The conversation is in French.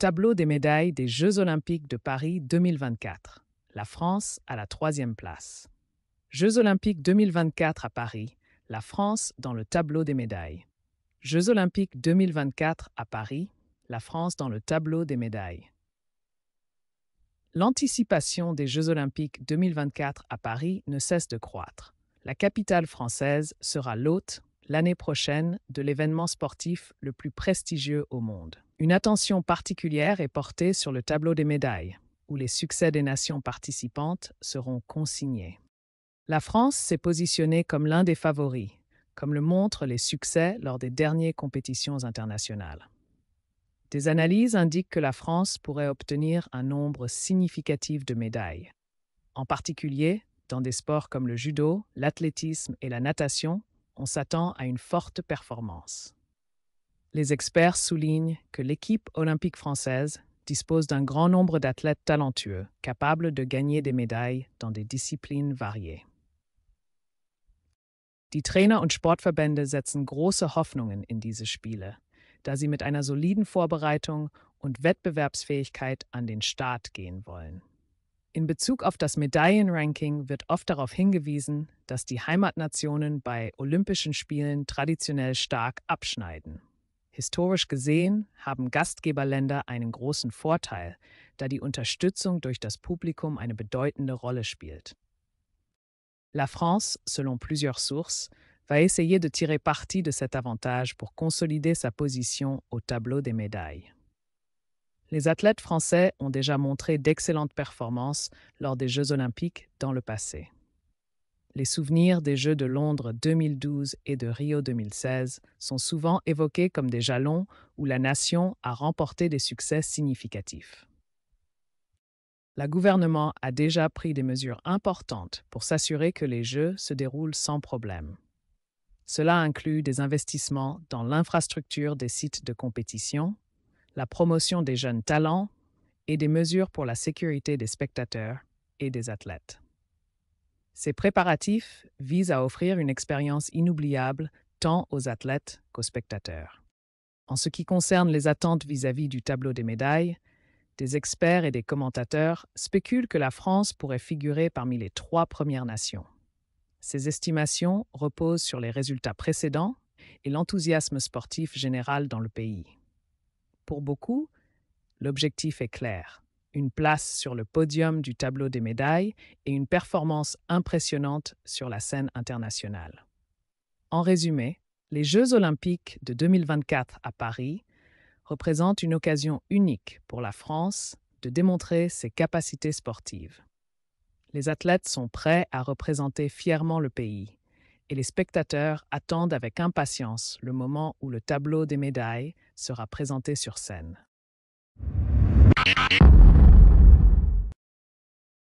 Tableau des médailles des Jeux olympiques de Paris 2024. La France à la troisième place. Jeux olympiques 2024 à Paris. La France dans le tableau des médailles. Jeux olympiques 2024 à Paris. La France dans le tableau des médailles. L'anticipation des Jeux olympiques 2024 à Paris ne cesse de croître. La capitale française sera l'hôte, l'année prochaine, de l'événement sportif le plus prestigieux au monde. Une attention particulière est portée sur le tableau des médailles, où les succès des nations participantes seront consignés. La France s'est positionnée comme l'un des favoris, comme le montrent les succès lors des dernières compétitions internationales. Des analyses indiquent que la France pourrait obtenir un nombre significatif de médailles, en particulier dans des sports comme le judo, l'athlétisme et la natation, on s'attend à une forte performance. Les experts soulignent que l'équipe olympique française dispose d'un grand nombre d'athlètes talentueux, capables de gagner des médailles dans des Disziplinen variées. Die Trainer und Sportverbände setzen große Hoffnungen in diese Spiele, da sie mit einer soliden Vorbereitung und Wettbewerbsfähigkeit an den Start gehen wollen. In Bezug auf das Medaillenranking wird oft darauf hingewiesen, dass die Heimatnationen bei Olympischen Spielen traditionell stark abschneiden. Historisch gesehen haben Gastgeberländer einen großen Vorteil, da die Unterstützung durch das Publikum eine bedeutende Rolle spielt. La France, selon plusieurs sources, va essayer de tirer parti de cet avantage pour consolider sa position au tableau des médailles. Les athlètes français ont déjà montré d'excellentes performances lors des Jeux olympiques dans le passé. Les souvenirs des Jeux de Londres 2012 et de Rio 2016 sont souvent évoqués comme des jalons où la nation a remporté des succès significatifs. Le gouvernement a déjà pris des mesures importantes pour s'assurer que les Jeux se déroulent sans problème. Cela inclut des investissements dans l'infrastructure des sites de compétition, la promotion des jeunes talents et des mesures pour la sécurité des spectateurs et des athlètes. Ces préparatifs visent à offrir une expérience inoubliable tant aux athlètes qu'aux spectateurs. En ce qui concerne les attentes vis-à-vis du tableau des médailles, des experts et des commentateurs spéculent que la France pourrait figurer parmi les trois premières nations. Ces estimations reposent sur les résultats précédents et l'enthousiasme sportif général dans le pays. Pour beaucoup, l'objectif est clair une place sur le podium du tableau des médailles et une performance impressionnante sur la scène internationale. En résumé, les Jeux olympiques de 2024 à Paris représentent une occasion unique pour la France de démontrer ses capacités sportives. Les athlètes sont prêts à représenter fièrement le pays et les spectateurs attendent avec impatience le moment où le tableau des médailles sera présenté sur scène. えっ